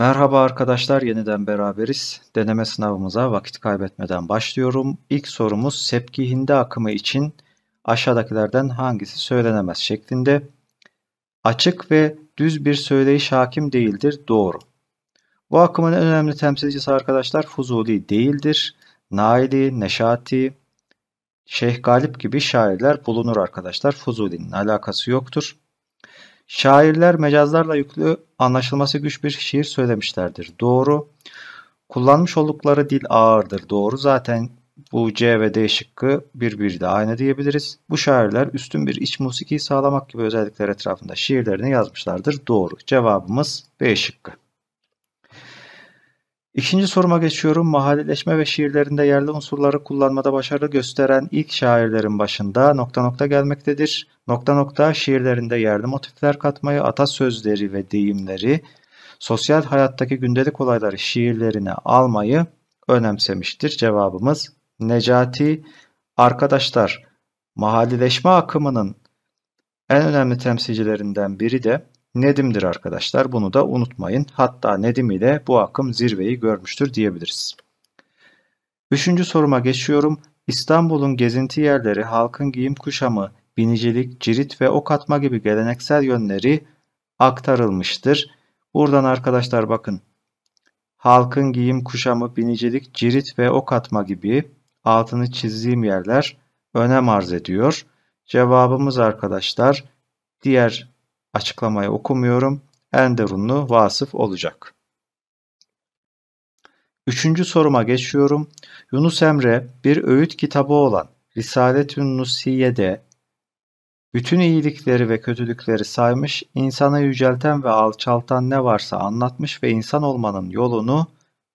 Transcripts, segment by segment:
Merhaba arkadaşlar yeniden beraberiz. Deneme sınavımıza vakit kaybetmeden başlıyorum. İlk sorumuz sepki hindi akımı için aşağıdakilerden hangisi söylenemez şeklinde. Açık ve düz bir söyleyiş hakim değildir. Doğru. Bu akımın en önemli temsilcisi arkadaşlar Fuzuli değildir. Naili, Neşati, Şeyh Galip gibi şairler bulunur arkadaşlar. Fuzuli'nin alakası yoktur. Şairler mecazlarla yüklü anlaşılması güç bir şiir söylemişlerdir. Doğru. Kullanmış oldukları dil ağırdır. Doğru zaten bu C ve D şıkkı birbiriyle aynı diyebiliriz. Bu şairler üstün bir iç musiki sağlamak gibi özellikler etrafında şiirlerini yazmışlardır. Doğru. Cevabımız B şıkkı. İkinci soruma geçiyorum. Mahalleleşme ve şiirlerinde yerli unsurları kullanmada başarı gösteren ilk şairlerin başında nokta nokta gelmektedir. Nokta nokta şiirlerinde yerli motifler katmayı, atasözleri ve deyimleri, sosyal hayattaki gündelik olayları şiirlerine almayı önemsemiştir. Cevabımız Necati. Arkadaşlar, mahalleleşme akımının en önemli temsilcilerinden biri de Nedim'dir arkadaşlar. Bunu da unutmayın. Hatta Nedim ile bu akım zirveyi görmüştür diyebiliriz. Üçüncü soruma geçiyorum. İstanbul'un gezinti yerleri, halkın giyim kuşamı, binicilik, cirit ve ok atma gibi geleneksel yönleri aktarılmıştır. Buradan arkadaşlar bakın. Halkın giyim kuşamı, binicilik, cirit ve ok atma gibi altını çizdiğim yerler önem arz ediyor. Cevabımız arkadaşlar diğer açıklamayı okumuyorum. Enderunlu vasıf olacak. Üçüncü soruma geçiyorum. Yunus Emre bir öğüt kitabı olan Risaletün Nusiye'de bütün iyilikleri ve kötülükleri saymış, insana yücelten ve alçaltan ne varsa anlatmış ve insan olmanın yolunu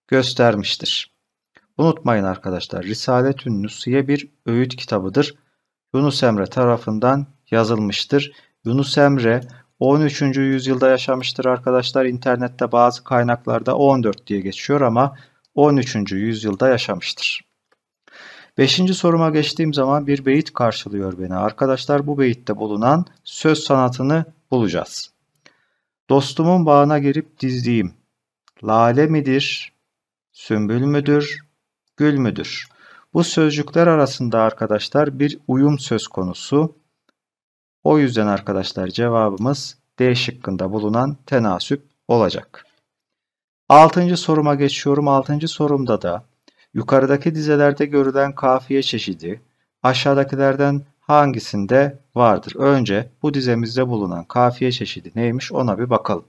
göstermiştir. Unutmayın arkadaşlar, Risaletün Nusiye bir öğüt kitabıdır. Yunus Emre tarafından yazılmıştır. Yunus Emre 13. yüzyılda yaşamıştır arkadaşlar. İnternette bazı kaynaklarda 14 diye geçiyor ama 13. yüzyılda yaşamıştır. Beşinci soruma geçtiğim zaman bir beyit karşılıyor beni. Arkadaşlar bu beyitte bulunan söz sanatını bulacağız. Dostumun bağına girip dizdiğim lale midir, sümbül müdür, gül müdür? Bu sözcükler arasında arkadaşlar bir uyum söz konusu. O yüzden arkadaşlar cevabımız D şıkkında bulunan tenasüp olacak. Altıncı soruma geçiyorum. Altıncı sorumda da yukarıdaki dizelerde görülen kafiye çeşidi aşağıdakilerden hangisinde vardır? Önce bu dizemizde bulunan kafiye çeşidi neymiş ona bir bakalım.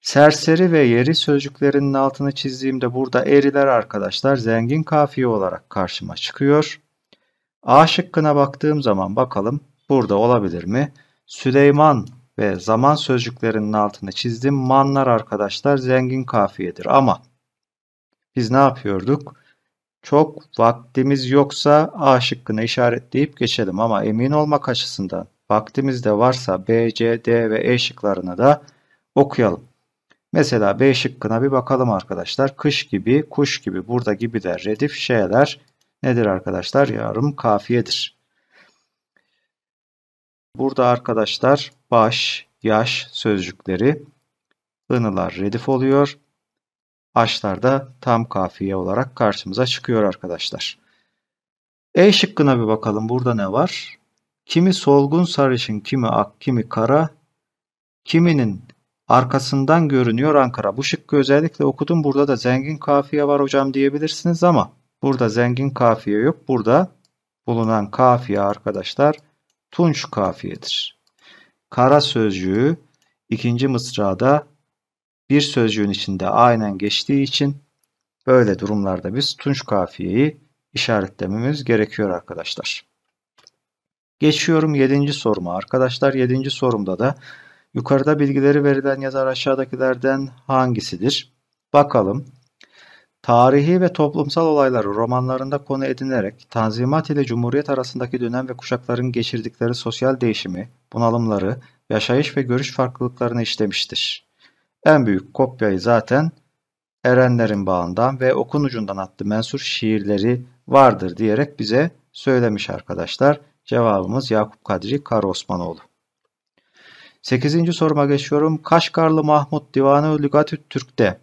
Serseri ve yeri sözcüklerinin altını çizdiğimde burada eriler arkadaşlar zengin kafiye olarak karşıma çıkıyor. A şıkkına baktığım zaman bakalım burada olabilir mi? Süleyman ve zaman sözcüklerinin altını çizdim. Manlar arkadaşlar zengin kafiyedir ama biz ne yapıyorduk? Çok vaktimiz yoksa A şıkkını işaretleyip geçelim ama emin olmak açısından vaktimiz de varsa B, C, D ve E şıklarını da okuyalım. Mesela B şıkkına bir bakalım arkadaşlar. Kış gibi, kuş gibi, burada gibi de redif şeyler nedir arkadaşlar? Yarım kafiyedir. Burada arkadaşlar baş, yaş sözcükleri ınılar redif oluyor. Aşlar da tam kafiye olarak karşımıza çıkıyor arkadaşlar. E şıkkına bir bakalım burada ne var? Kimi solgun sarışın, kimi ak, kimi kara, kiminin arkasından görünüyor Ankara. Bu şıkkı özellikle okudum. Burada da zengin kafiye var hocam diyebilirsiniz ama burada zengin kafiye yok. Burada bulunan kafiye arkadaşlar tunç kafiyedir. Kara sözcüğü ikinci mısrada bir sözcüğün içinde aynen geçtiği için böyle durumlarda biz tunç kafiyeyi işaretlememiz gerekiyor arkadaşlar. Geçiyorum 7. soruma arkadaşlar. 7. sorumda da yukarıda bilgileri verilen yazar aşağıdakilerden hangisidir? Bakalım. Tarihi ve toplumsal olayları romanlarında konu edinerek Tanzimat ile Cumhuriyet arasındaki dönem ve kuşakların geçirdikleri sosyal değişimi, bunalımları, yaşayış ve görüş farklılıklarını işlemiştir. En büyük kopyayı zaten Erenlerin Bağından ve Okun Ucundan adlı mensur şiirleri vardır diyerek bize söylemiş arkadaşlar. Cevabımız Yakup Kadri Karaosmanoğlu. 8. soruma geçiyorum. Kaşgarlı Mahmut Divanı Lügatü Türk'te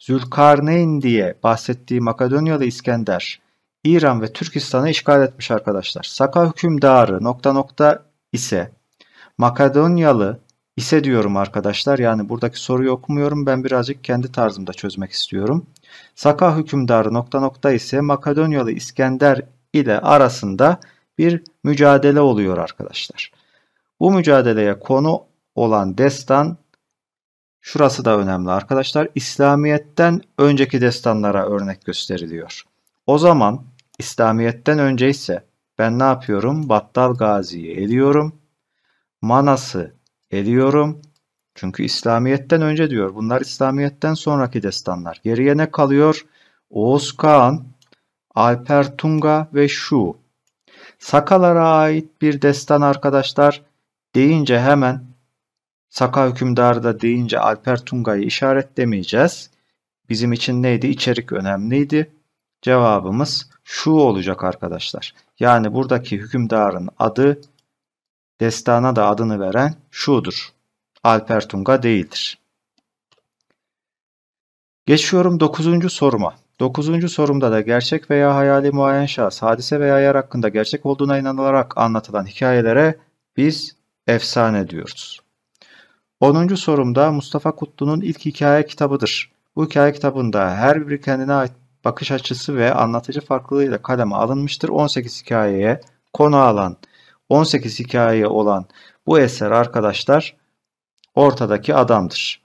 Zülkarneyn diye bahsettiği Makedonyalı İskender İran ve Türkistan'ı işgal etmiş arkadaşlar. Saka hükümdarı nokta nokta ise Makedonyalı ise diyorum arkadaşlar. Yani buradaki soruyu okumuyorum. Ben birazcık kendi tarzımda çözmek istiyorum. Saka hükümdarı nokta nokta ise Makedonyalı İskender ile arasında bir mücadele oluyor arkadaşlar. Bu mücadeleye konu olan destan Şurası da önemli arkadaşlar. İslamiyet'ten önceki destanlara örnek gösteriliyor. O zaman İslamiyet'ten önce ise ben ne yapıyorum? Battal Gazi'yi eliyorum. Manas'ı eliyorum. Çünkü İslamiyet'ten önce diyor. Bunlar İslamiyet'ten sonraki destanlar. Geriye ne kalıyor? Oğuz Kağan, Alper Tunga ve Şu. Sakalara ait bir destan arkadaşlar deyince hemen Saka hükümdarı da deyince Alper Tunga'yı işaretlemeyeceğiz. Bizim için neydi? İçerik önemliydi. Cevabımız şu olacak arkadaşlar. Yani buradaki hükümdarın adı destana da adını veren şudur. Alper Tunga değildir. Geçiyorum 9. soruma. 9. sorumda da gerçek veya hayali muayen şahıs, hadise veya yer hakkında gerçek olduğuna inanılarak anlatılan hikayelere biz efsane diyoruz. 10. sorumda Mustafa Kutlu'nun ilk hikaye kitabıdır. Bu hikaye kitabında her biri kendine ait bakış açısı ve anlatıcı farklılığıyla kaleme alınmıştır. 18 hikayeye konu alan, 18 hikayeye olan bu eser arkadaşlar ortadaki adamdır.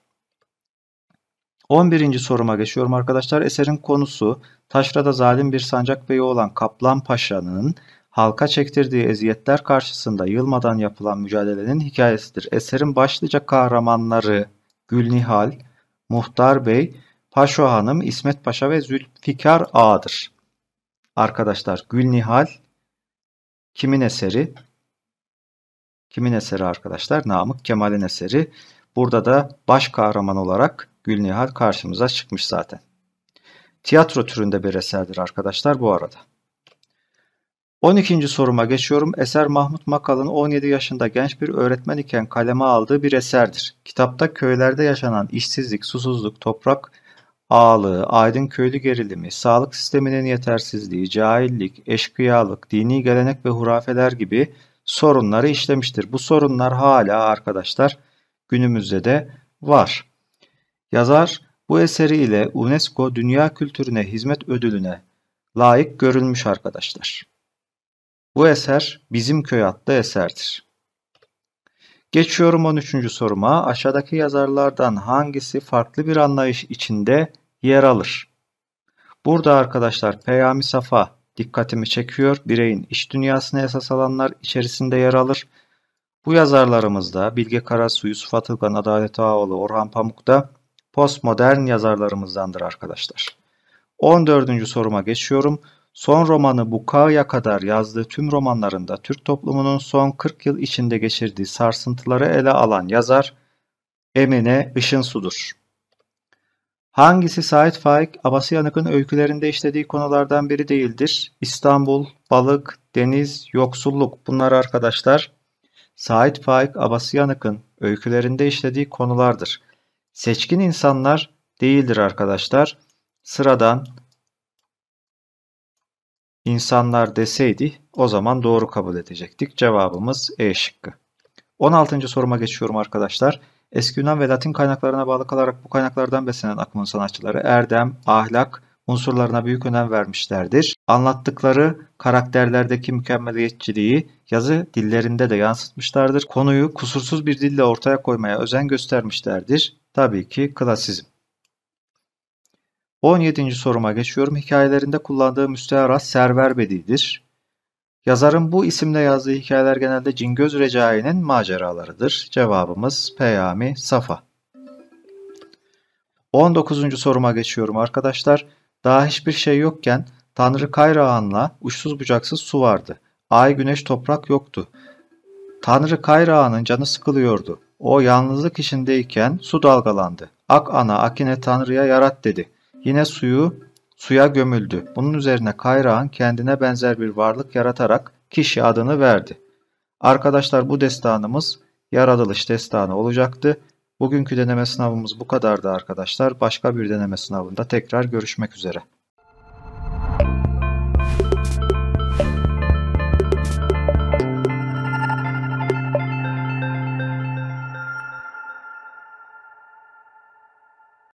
11. soruma geçiyorum arkadaşlar. Eserin konusu Taşra'da zalim bir sancak beyi olan Kaplan Paşa'nın halka çektirdiği eziyetler karşısında yılmadan yapılan mücadelenin hikayesidir. Eserin başlıca kahramanları Gülnihal, Muhtar Bey, Paşo Hanım, İsmet Paşa ve Zülfikar Ağa'dır. Arkadaşlar Gülnihal kimin eseri? Kimin eseri arkadaşlar? Namık Kemal'in eseri. Burada da baş kahraman olarak Gülnihal karşımıza çıkmış zaten. Tiyatro türünde bir eserdir arkadaşlar bu arada. 12. soruma geçiyorum. Eser Mahmut Makal'ın 17 yaşında genç bir öğretmen iken kaleme aldığı bir eserdir. Kitapta köylerde yaşanan işsizlik, susuzluk, toprak ağalığı, aydın köylü gerilimi, sağlık sisteminin yetersizliği, cahillik, eşkıyalık, dini gelenek ve hurafeler gibi sorunları işlemiştir. Bu sorunlar hala arkadaşlar günümüzde de var. Yazar bu eseriyle UNESCO Dünya Kültürüne Hizmet Ödülü'ne layık görülmüş arkadaşlar. Bu eser Bizim Köy adlı eserdir. Geçiyorum 13. soruma. Aşağıdaki yazarlardan hangisi farklı bir anlayış içinde yer alır? Burada arkadaşlar Peyami Safa dikkatimi çekiyor. Bireyin iç dünyasına esas alanlar içerisinde yer alır. Bu yazarlarımızda Bilge Karasu, Yusuf Atılgan, Adalet Ağoğlu, Orhan Pamuk da postmodern yazarlarımızdandır arkadaşlar. 14. soruma geçiyorum. Son romanı Bukaya kadar yazdığı tüm romanlarında Türk toplumunun son 40 yıl içinde geçirdiği sarsıntıları ele alan yazar Emine Işınsu'dur. Hangisi Sait Faik, Abasıyanık'ın öykülerinde işlediği konulardan biri değildir? İstanbul, balık, deniz, yoksulluk bunlar arkadaşlar Sait Faik Abasıyanık'ın öykülerinde işlediği konulardır. Seçkin insanlar değildir arkadaşlar. Sıradan, İnsanlar deseydi o zaman doğru kabul edecektik. Cevabımız E şıkkı. 16. soruma geçiyorum arkadaşlar. Eski Yunan ve Latin kaynaklarına bağlı kalarak bu kaynaklardan beslenen akımın sanatçıları erdem, ahlak, unsurlarına büyük önem vermişlerdir. Anlattıkları karakterlerdeki mükemmeliyetçiliği yazı dillerinde de yansıtmışlardır. Konuyu kusursuz bir dille ortaya koymaya özen göstermişlerdir. Tabii ki klasizm. 17. soruma geçiyorum. Hikayelerinde kullandığı müstearat Server Bedi'dir. Yazarın bu isimle yazdığı hikayeler genelde Cingöz Recai'nin maceralarıdır. Cevabımız Peyami Safa. 19. soruma geçiyorum arkadaşlar. Daha hiçbir şey yokken Tanrı Kayrağan'la uçsuz bucaksız su vardı. Ay, güneş, toprak yoktu. Tanrı Kayrağan'ın canı sıkılıyordu. O yalnızlık içindeyken su dalgalandı. Ak ana Akine Tanrı'ya yarat dedi. Yine suyu suya gömüldü. Bunun üzerine kayrağın kendine benzer bir varlık yaratarak kişi adını verdi. Arkadaşlar bu destanımız yaratılış destanı olacaktı. Bugünkü deneme sınavımız bu kadardı arkadaşlar. Başka bir deneme sınavında tekrar görüşmek üzere.